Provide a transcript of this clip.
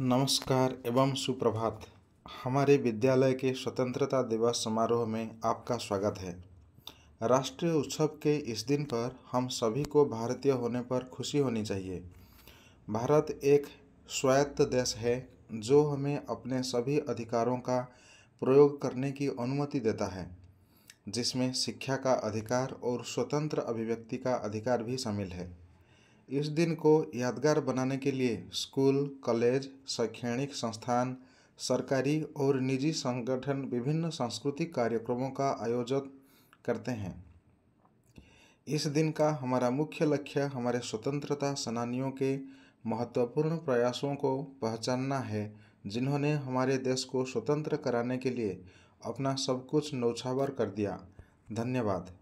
नमस्कार एवं सुप्रभात हमारे विद्यालय के स्वतंत्रता दिवस समारोह में आपका स्वागत है राष्ट्रीय उत्सव के इस दिन पर हम सभी को भारतीय होने पर खुशी होनी चाहिए भारत एक स्वायत्त देश है जो हमें अपने सभी अधिकारों का प्रयोग करने की अनुमति देता है जिसमें शिक्षा का अधिकार और स्वतंत्र अभिव्यक्ति का अधिकार भी शामिल है इस दिन को यादगार बनाने के लिए स्कूल कॉलेज शैक्षणिक संस्थान सरकारी और निजी संगठन विभिन्न सांस्कृतिक कार्यक्रमों का आयोजन करते हैं इस दिन का हमारा मुख्य लक्ष्य हमारे स्वतंत्रता सेनानियों के महत्वपूर्ण प्रयासों को पहचानना है जिन्होंने हमारे देश को स्वतंत्र कराने के लिए अपना सब कुछ नौछावर कर दिया धन्यवाद